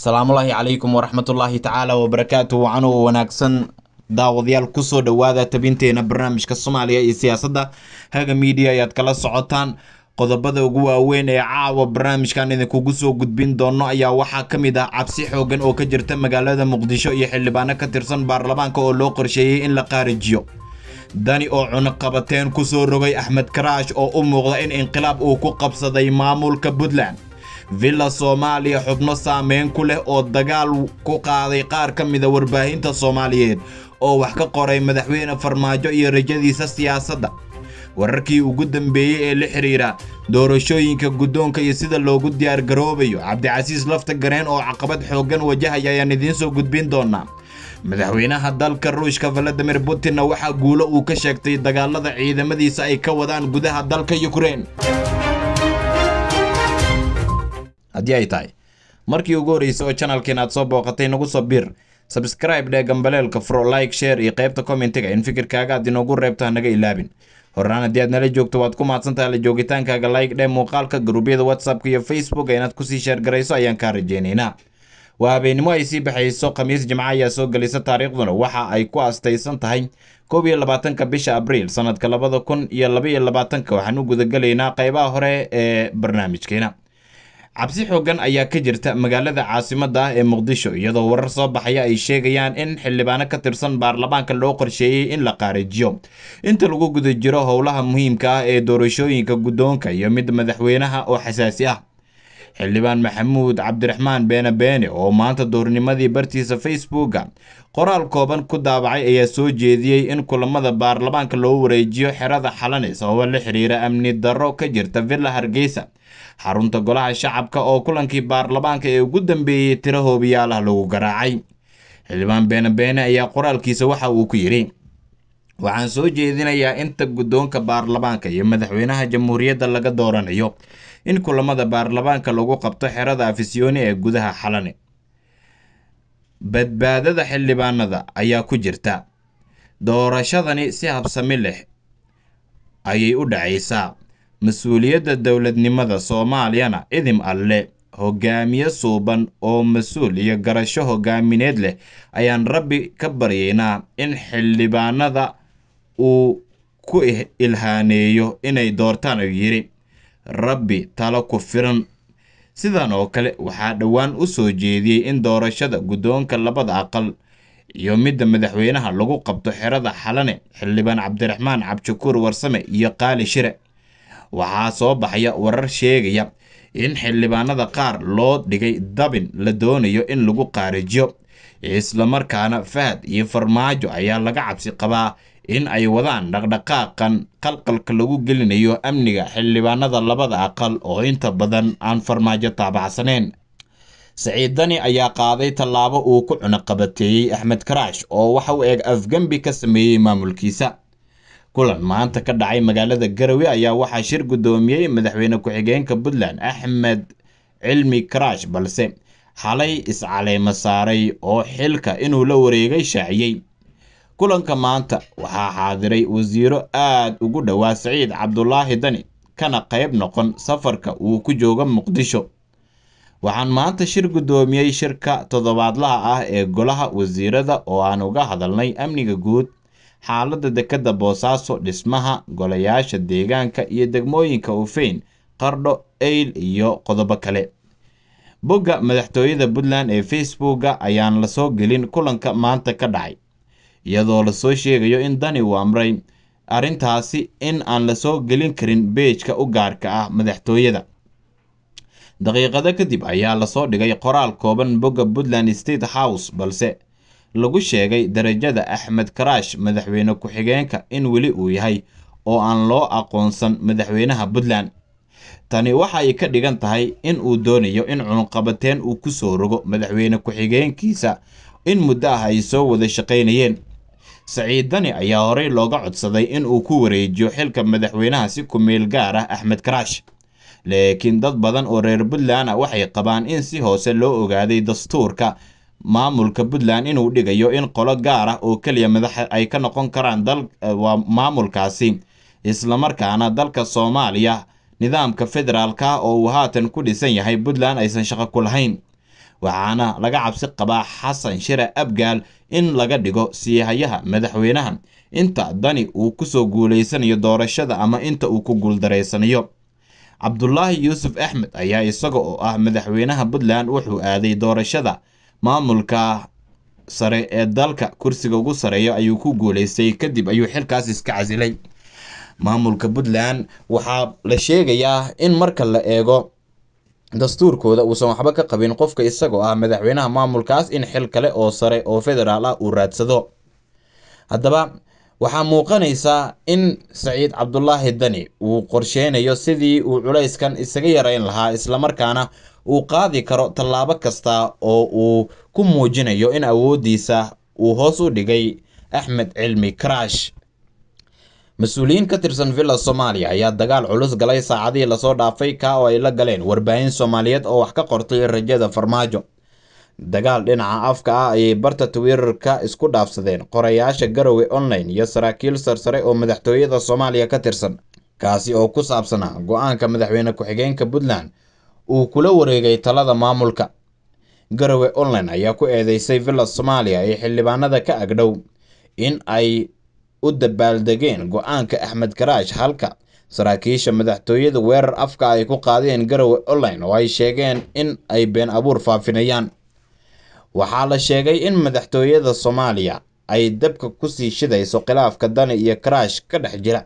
asalaamullaahi calaykum waraxmatullaahi tacaala wabarakaatu wacanoo wanaagsan daawadayaal kusoo dhowaada tabinteena barnaamijka soomaaliya iyo siyaasadda haga miidiya ayaad kala socotaan qodobada ugu waaweyn ee caawa barnaamijkan idinkugu soo gudbin doonno ayaa waxaa ka mid ah cabsi xoogan oo ka jirta magaalada muqdisho iyo xildhibaano ka tirsan baarlamaanka oo loo qorsheeyey in la khaarijiyo dani oo cunaqabateen ku soo rogay axmed karaash oo u muuqda in inqilaab uu ku qabsaday maamulka puntland villa soomaaliya xubno saameyn ku leh oo dagaal ku qaaday qaar ka mida warbaahinta soomaaliyeed oo wax ka qoray madaxweyne farmaajo iyo rajadiisa siyaasadda wararkii ugu dambeeyey ee la xidhiira doorashooyinka guddoonka iyo sida loogu diyaargaroobayo cabdicasiis lafta gareen oo caqabad xooggan wajahaya ayaan idiin soo gudbin doonaa madaxweynaha dalka ruushka valadimir putinna waxaa guulo uu ka sheegtay dagaalada ciidamadiisa ay ka wadaan gudaha dalka yukrein haddii ay tahay markii ugu horreysay oo janalka inaad soo booqatay nagu soo biir sabskraibe dhee gambaleelka furo like share iyo qaybta commentiga in fikirkaaga aad inoogu reebto hanaga ilaabin horaan haddii aad nala joogto waad ku mahadsantahay la joogitaankaaga like dhee muuqaalka garuubyada whatsappka iyo facebook inaad kusii sheergarayso ayaan kaa rajaynaynaa waa habeennimo ay sii baxayso khamiis jimco ayaa soo gelisa taariikhduna waxa ay ku astaysan tahay koob iyo labaatanka bisha abriil sanadka labada kun iyo labaiyo labaatanka waxaan u gudagelaynaa qaybaha hore ee barnaamijkeena cabsi xoogan ayaa ka jirta magaalada caasimadda ah ee muqdisho iyadoo warar soo baxaya ay sheegayaan in xildhibaano ka tirsan baarlamaanka loo qorsheeyey in la qaarijiyo inta lagu guda jiro howlaha muhiimka ah ee doorashooyinka guddoonka iyo mid madaxweynaha oo xasaasi ah xildhibaan maxamuud cabdiraxmaan beene beene oo maanta doornimadii bartiisa facebooka qoraal kooban ku daabacay ayaa soo jeediyey in kulamada baarlamaanka loo wareejiyo xerada xalane sababa la xiriira amni darro ka jirta villa hargeysa xarunta golaha shacabka oo kulankii baarlamaanka ee ugu dambeeyey tiro hoobiyaal ah lagu garaacay xildhibaan beene beene ayaa qoraalkiisa waxa uu ku yidhi waxaan soo jeedinayaa inta guddoonka baarlamaanka iyo madaxweynaha jamhuuriyadda laga dooranayo in kulamada baarlamaanka lagu qabto xerada afisyooni ee gudaha xalane badbaadada xildhibaanada ayaa ku jirta doorashadani si habsami leh ayay u dhacaysaa mas-uuliyadda dowladnimada soomaaliyana idim alle hogaamiye suuban oo mas-uul iyo garasho hogaamineed leh ayaan rabbi ka baryaynaa in xildhibaanada uu ku ilhaaneeyo inay doortaan u yidhi rabbi talo ku firan sidan oo kale waxaa dhowaan u soo jeediyey in doorashada guddoonka labada aqal iyo midda madaxweynaha lagu qabto xerada xalane xildhibaan cabdiraxmaan cabshakuur warsame iyo qaali shire waxaa soo baxaya warar sheegaya in xildhibaanada qaar loo dhigay dabin la doonayo in lagu qaarijiyo islamarkaana fahad iyo farmaajo ayaa laga cabsi qabaa in ay wadaan dhaqdhaqaaqan qalqalka lagu gelinayo amniga xildhibaanada labada aqal oo inta badan aan farmaajo taabacsanayn siciidani ayaa qaaday tallaabo uu ku cunaqabateeyey axmed karaash oo waxa uu eeg afgembi ka sameeyey maamulkiisa kulan maanta ka dhacay magaalada garawe ayaa waxaa shir guddoomiyey madaxweyne ku-xigeenka puntland axmed cilmi karaash balse xalay iscaleema saaray oo xilka inuu la wareegay shaaciyey kulanka maanta waxaa xaadiray wasiiro aad ugu dhowaa saciid cabdulaahi dani kana qayb noqon safarka uu ku joogo muqdisho waxaan maanta shir guddoomiyey shirka toddobaadlaha ah ee golaha wasiirada oo aan uga hadalnay amniga guud xaaladda dekedda boosaaso dhismaha golayaasha deegaanka iyo degmooyinka ufeyn qardho eyl iyo qodobo kale bogga madaxtooyada puntland ee facebooka ayaan lasoo gelin kulanka maanta ka dhacay iyadoo lasoo sheegayo in dani uu amray arrintaasi in aan lasoo gelin karin beejka u gaarka ah madaxtooyada daqiiqado kadib ayaa lasoo dhigay qoraal kooban bogga puntland state house balse lagu sheegay darajada axmed karaash madaxweyne ku-xigeenka in weli uu yahay oo aan loo aqoonsan madaxweynaha puntland tani waxa ay ka dhigan tahay in uu doonayo in cununqabateen uu ku soo rogo madaxweyne ku-xigeenkiisa in muddo ah ay soo wada shaqaynayeen saciid dani ayaa horey looga codsaday in uu ku wareejiyo xilka madaxweynaha si ku-meel gaar ah axmed karaash laakiin dad badan oo reer puntland ah waxay qabaan in si hoose loo ogaaday dastuurka maamulka puntland inuu dhigayo in qolo gaar ah oo keliya madax ay ka noqon karaan dawaa eh, maamulkaasi islamarkaana dalka soomaaliya nidaamka federaalka oo uu haatan ku dhisan yahay puntland aysan shaqo ku lahayn waxaana laga cabsi qabaa xasan shire abgaal in laga dhigo siyahayaha madaxweynaha inta dani uu ku soo guulaysanayo doorashada ama inta uu ku guuldaraysanayo cabdulaahi yuusuf axmed ayaa isaga oo ah madaxweynaha puntland wuxuu aaday doorashada maamulka sare ee dalka kursiga ugu sareeya ayuu ku guulaystay kadib ayuu xilkaas iska casilay maamulka puntland waxaa la sheegayaa in marka la eego dastuurkooda uusan waxba ka qabin qofka isagoo ah madaxweynaha maamulkaas in xil kale oo sare oo federaal ah uu raadsado haddaba waxaa muuqanaysaa in saciid cabdulaahi dani uu qorsheynayo sidii uu culayskan isaga yareyn lahaa islamarkaana uu qaadi karo tallaabo kasta oo uu ku muujinayo in awooddiisa uu hoos u dhigay axmed cilmi karaash mas-uuliyiin ka tirsan villa soomaaliya ayaa dagaal culus galay saacadihii lasoo dhaafay kaa oo ay la galeen warbaahin soomaaliyeed oo wax ka qortay rajada farmaajo dagaal dhinaca afka ah ayay barta twitter isku dhaafsadeen qorayaasha garowe online iyo saraakiil sarsare oo madaxtooyada soomaaliya ka tirsan kaasi oo ku saabsanaa go-aanka madaxweyne ku-xigeenka puntland uu kula wareegay talada maamulka garowe online ayaa ku eedeysay villa soomaaliya ee xildhibaanada ka agdhow in ay u dabaaldegeen go'aanka axmed karaash halka saraakiisha madaxtooyada weerar afka ay ku qaadeen garowe online oo ay sheegeen in ay been abuur faafinayaan waxaa la sheegay in madaxtooyada soomaaliya ay dabka kusii shidayso khilaafka dani iyo karaash ka dhex jira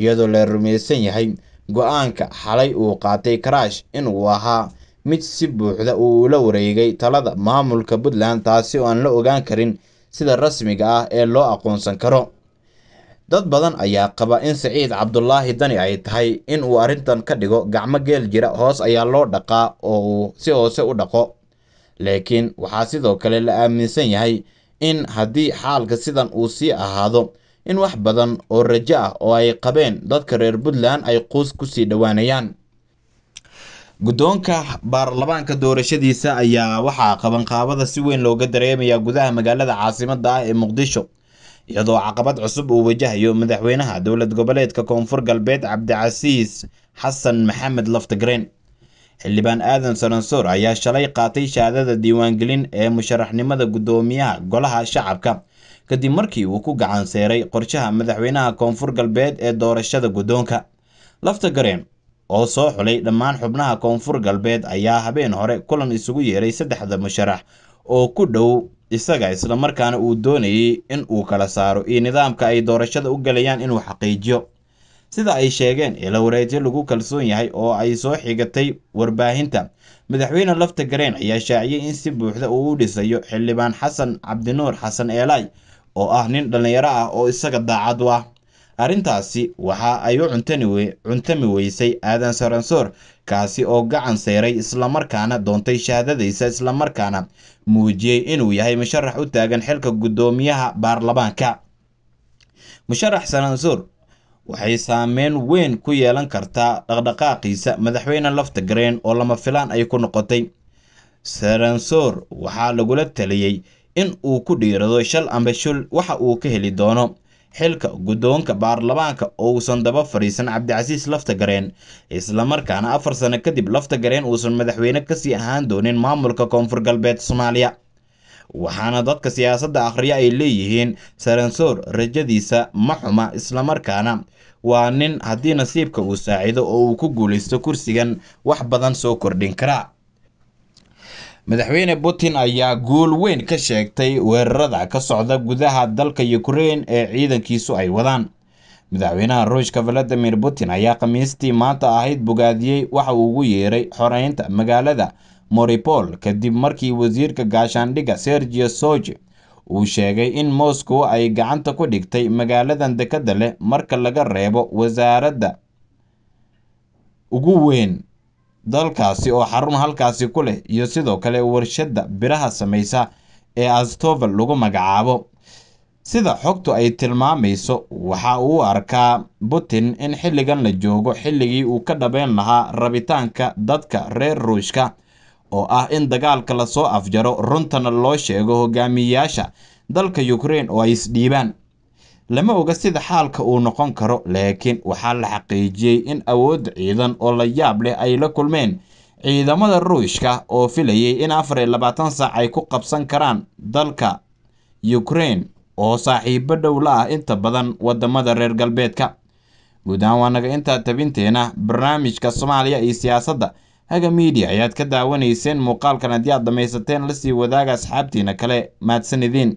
iyadoo la rumaysan yahay go-aanka xalay uu qaatay karaash inuu ahaa mid si buuxda uu ula wareegay talada maamulka puntland taasi oo aan la ogaan karin sida rasmiga ah ee loo aqoonsan karo dad badan ayaa qaba in siciid cabdulaahi dani ay tahay in uu arrintan ka dhigo gacmo geel jira hoos ayaa loo dhaqaa oo uu si hoose u dhaqo laakiin waxaa sidoo kale la aaminsan yahay in haddii xaalka sidan uu sii ahaado in wax badan oo rajo ah oo ay qabeen dadka reer puntland ay quus ku sii dhowaanayaan guddoonka baarlamaanka doorashadiisa ayaa waxaa qabanqaabada si weyn looga dareemayaa gudaha magaalada caasimadda ah ee muqdisho iyadoo caqabad cusub uu wajahayo madaxweynaha dowlad goboleedka koonfur galbeed cabdicasiis xasan maxamed laftigreen xildhibaan aadan sanansoor ayaa shalay qaatay shahaadada diiwaangelin ee musharaxnimada guddoomiyaha golaha shacabka kadib markii uu ku gacanseeray qorshaha madaxweynaha koonfur galbeed ee doorashada guddoonka laftigreen oo soo xulay dhammaan xubnaha koonfur galbeed ayaa habeen hore kulan isugu yeeray saddexda musharax oo ku dhow isaga isla markaana uu doonayey in uu kala saaro iyo nidaamka ay doorashada u galayaan inuu xaqiijiyo sida ay sheegeen ila wareedyo lagu kalsoon yahay oo ay soo xigatay warbaahinta madaxweyne lafta gareen ayaa shaaciyey in si buuxda uu u dhisayo xildhibaan xasan cabdinuur xasan eelaay oo ah nin dhallinyaro ah oo isaga daacad u ah arrintaasi waxa ay u cuntami weysay aadan saransoor kaasi oo gacan seeray islamarkaana doontay shahaadadiisa islamarkaana muujiyey inuu yahay musharax u taagan xilka guddoomiyaha baarlamaanka musharax sanansuur waxay saameyn weyn ku yeelan kartaa dhaqdhaqaaqiisa madaxweyne lafta gareen oo lama filaan ay ku noqotay sanansuur waxaa lagula taliyey in uu ku dhiirado shal amba shul waxa uu ka heli doono xilka guddoonka baarlamaanka uusan daba fadhiisan cabdicasiis laftagareen islamarkaana afar sano kadib laftagareen uusan madaxweyne kasii ahaan doonin maamulka koonfur galbeed soomaaliya waxaana dadka siyaasadda akhriya ay leeyihiin saransoor rajadiisa ma xuma islamarkaana waa nin haddii nasiibka uu saacido oo uu ku guulaysto kursigan wax badan soo kordhin karaa madaxweyne putin ayaa guul weyn ka sheegtay weerarada ka socda gudaha dalka ukrein ee ciidankiisu ay wadaan madaxweynaha ruushka valadimir putin ayaa khamiistii maanta ahayd bogaadiyey waxa uu ugu yeeray xoreynta magaalada moripol kadib markii wasiirka gaashaandhigga sergio soje uu sheegay in moscow ay gacanta ku dhigtay magaaladan dekadda leh marka laga reebo wasaaradda ugu weyn dalkaasi oo xarun halkaasi ku leh iyo sidoo kale warshadda biraha samaysa ee astoval lagu magacaabo sida xogtu ay tilmaamayso waxa uu arkaa putin in xilligan la joogo xilligii uu ka dhabeyn lahaa rabitaanka dadka reer ruushka oo ah in dagaalka lasoo afjaro runtana loo sheego hogaamiyayaasha dalka ukraine oo ay isdhiibaan lama oga sida xaalka uu noqon karo laakiin waxaa la xaqiijiyey in awood ciidan oo la yaab leh ay la kulmeen ciidamada ruushka oo filayay in afar iyo labaatan saac ay ku qabsan karaan dalka ukraine oo saaxiibo la ah inta badan waddamada reer galbeedka guud ahaan waa naga intaa tabinteena barnaamijka soomaaliya iyo siyaasadda haga miidiya ayaad ka daawanayseen muuqaalkan haddii aad dhammaysateen lasii wadaaga asxaabtiina kale mahadsanediin